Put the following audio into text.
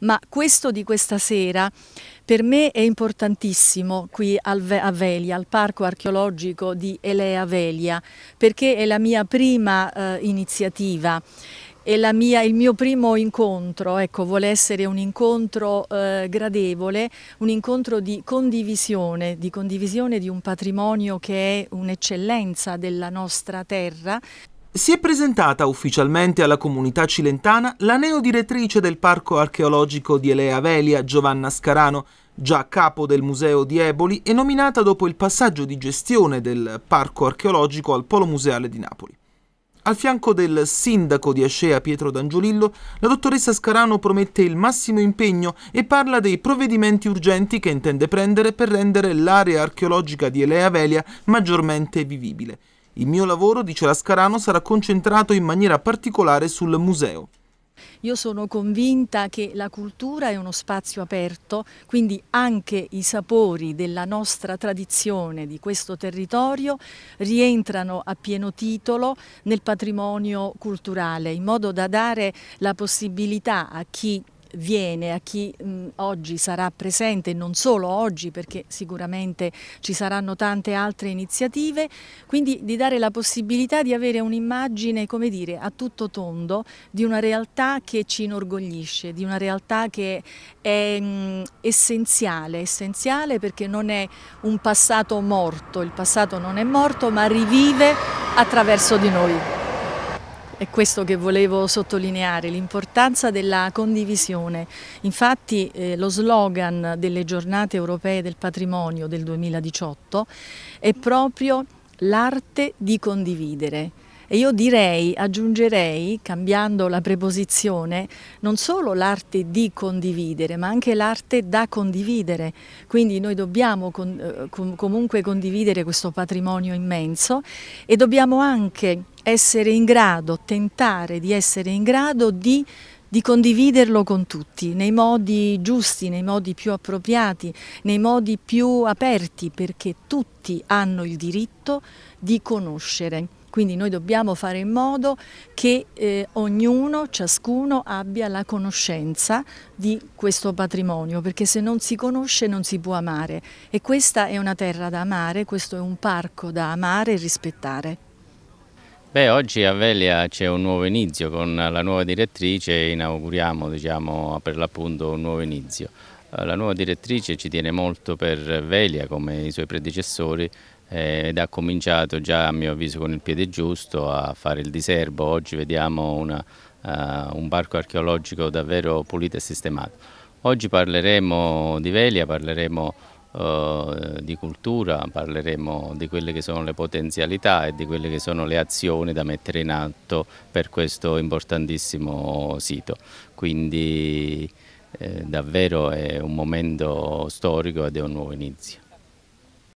ma questo di questa sera per me è importantissimo qui a Velia, al Parco Archeologico di Elea Velia, perché è la mia prima eh, iniziativa e mia, il mio primo incontro, ecco, vuole essere un incontro eh, gradevole, un incontro di condivisione, di condivisione di un patrimonio che è un'eccellenza della nostra terra. Si è presentata ufficialmente alla comunità cilentana la neodirettrice del parco archeologico di Elea Velia, Giovanna Scarano, già capo del museo di Eboli e nominata dopo il passaggio di gestione del parco archeologico al Polo Museale di Napoli. Al fianco del sindaco di Ascea Pietro D'Angiolillo, la dottoressa Scarano promette il massimo impegno e parla dei provvedimenti urgenti che intende prendere per rendere l'area archeologica di Elea Velia maggiormente vivibile il mio lavoro, dice Lascarano, sarà concentrato in maniera particolare sul museo. Io sono convinta che la cultura è uno spazio aperto, quindi anche i sapori della nostra tradizione di questo territorio rientrano a pieno titolo nel patrimonio culturale, in modo da dare la possibilità a chi viene, a chi mh, oggi sarà presente, non solo oggi perché sicuramente ci saranno tante altre iniziative, quindi di dare la possibilità di avere un'immagine, come dire, a tutto tondo di una realtà che ci inorgoglisce, di una realtà che è mh, essenziale, essenziale perché non è un passato morto, il passato non è morto ma rivive attraverso di noi. È questo che volevo sottolineare, l'importanza della condivisione. Infatti eh, lo slogan delle giornate europee del patrimonio del 2018 è proprio l'arte di condividere. E io direi, aggiungerei, cambiando la preposizione, non solo l'arte di condividere, ma anche l'arte da condividere. Quindi noi dobbiamo con, eh, com, comunque condividere questo patrimonio immenso e dobbiamo anche essere in grado, tentare di essere in grado di di condividerlo con tutti, nei modi giusti, nei modi più appropriati, nei modi più aperti, perché tutti hanno il diritto di conoscere. Quindi noi dobbiamo fare in modo che eh, ognuno, ciascuno abbia la conoscenza di questo patrimonio, perché se non si conosce non si può amare e questa è una terra da amare, questo è un parco da amare e rispettare. Beh, oggi a Velia c'è un nuovo inizio, con la nuova direttrice inauguriamo diciamo, per l'appunto un nuovo inizio. Eh, la nuova direttrice ci tiene molto per Velia come i suoi predecessori eh, ed ha cominciato già a mio avviso con il piede giusto a fare il diserbo. Oggi vediamo una, uh, un parco archeologico davvero pulito e sistemato. Oggi parleremo di Velia, parleremo uh, di cultura, parleremo di quelle che sono le potenzialità e di quelle che sono le azioni da mettere in atto per questo importantissimo sito. Quindi eh, davvero è un momento storico ed è un nuovo inizio.